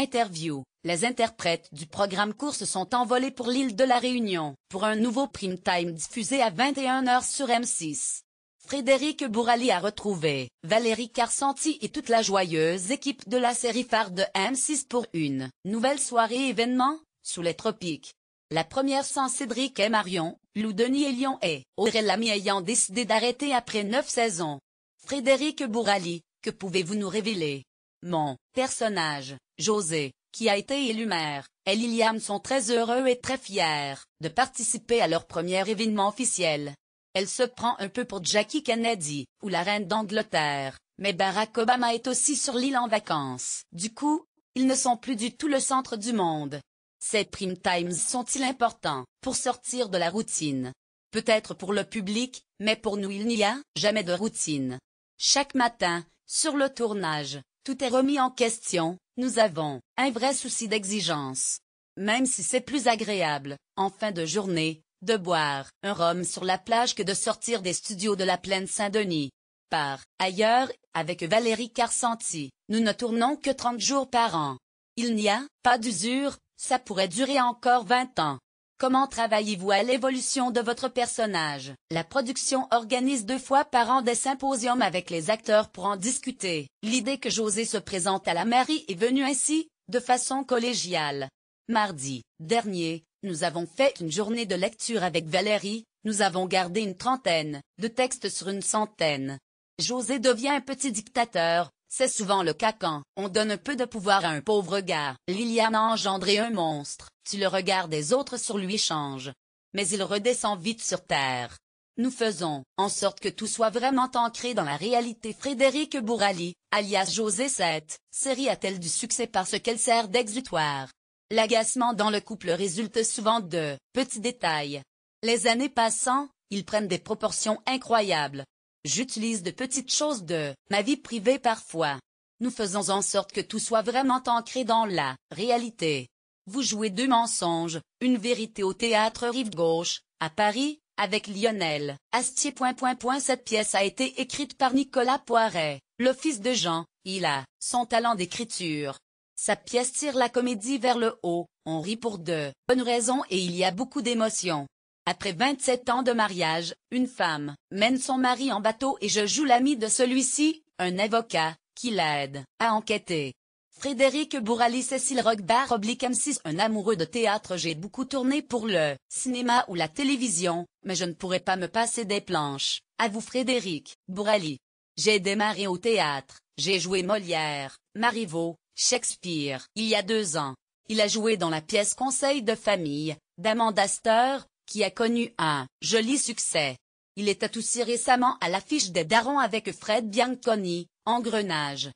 Interview. Les interprètes du programme Course sont envolés pour l'île de la Réunion, pour un nouveau prime time diffusé à 21h sur M6. Frédéric Bourali a retrouvé Valérie Carsanti et toute la joyeuse équipe de la série phare de M6 pour une nouvelle soirée événement sous les tropiques. La première sans Cédric et Marion, Lou Denis et Lyon et Aurélie Lamy ayant décidé d'arrêter après neuf saisons. Frédéric Bourali, que pouvez-vous nous révéler Mon personnage José, qui a été élu maire, et Liliam sont très heureux et très fiers de participer à leur premier événement officiel. Elle se prend un peu pour Jackie Kennedy, ou la reine d'Angleterre, mais Barack Obama est aussi sur l'île en vacances. Du coup, ils ne sont plus du tout le centre du monde. Ces prime times sont-ils importants pour sortir de la routine Peut-être pour le public, mais pour nous il n'y a jamais de routine. Chaque matin, sur le tournage, tout est remis en question, nous avons un vrai souci d'exigence. Même si c'est plus agréable, en fin de journée, de boire un rhum sur la plage que de sortir des studios de la plaine Saint-Denis. Par ailleurs, avec Valérie Carcenti, nous ne tournons que 30 jours par an. Il n'y a pas d'usure, ça pourrait durer encore 20 ans. Comment travaillez-vous à l'évolution de votre personnage La production organise deux fois par an des symposiums avec les acteurs pour en discuter. L'idée que José se présente à la mairie est venue ainsi, de façon collégiale. Mardi dernier, nous avons fait une journée de lecture avec Valérie, nous avons gardé une trentaine de textes sur une centaine. José devient un petit dictateur, c'est souvent le cas quand on donne peu de pouvoir à un pauvre gars. Liliane a engendré un monstre, tu le regard des autres sur lui change. Mais il redescend vite sur terre. Nous faisons en sorte que tout soit vraiment ancré dans la réalité. Frédéric Bourali, alias José 7, série a-t-elle du succès parce qu'elle sert d'exutoire L'agacement dans le couple résulte souvent de petits détails. Les années passant, ils prennent des proportions incroyables. J'utilise de petites choses de ma vie privée parfois. Nous faisons en sorte que tout soit vraiment ancré dans la réalité. Vous jouez deux mensonges, une vérité au théâtre Rive Gauche, à Paris, avec Lionel Astier. Cette pièce a été écrite par Nicolas Poiret, le fils de Jean. Il a son talent d'écriture. Sa pièce tire la comédie vers le haut, on rit pour de bonnes raisons et il y a beaucoup d'émotions. Après 27 ans de mariage, une femme mène son mari en bateau et je joue l'ami de celui-ci, un avocat, qui l'aide à enquêter. Frédéric Bourali Cécile Rockbar oblique M6 Un amoureux de théâtre J'ai beaucoup tourné pour le cinéma ou la télévision, mais je ne pourrais pas me passer des planches. À vous Frédéric Bourali. J'ai démarré au théâtre, j'ai joué Molière, Marivaux, Shakespeare, il y a deux ans. Il a joué dans la pièce Conseil de famille, d'Amanda qui a connu un joli succès. Il est aussi récemment à l'affiche des darons avec Fred Bianconi, en Grenage.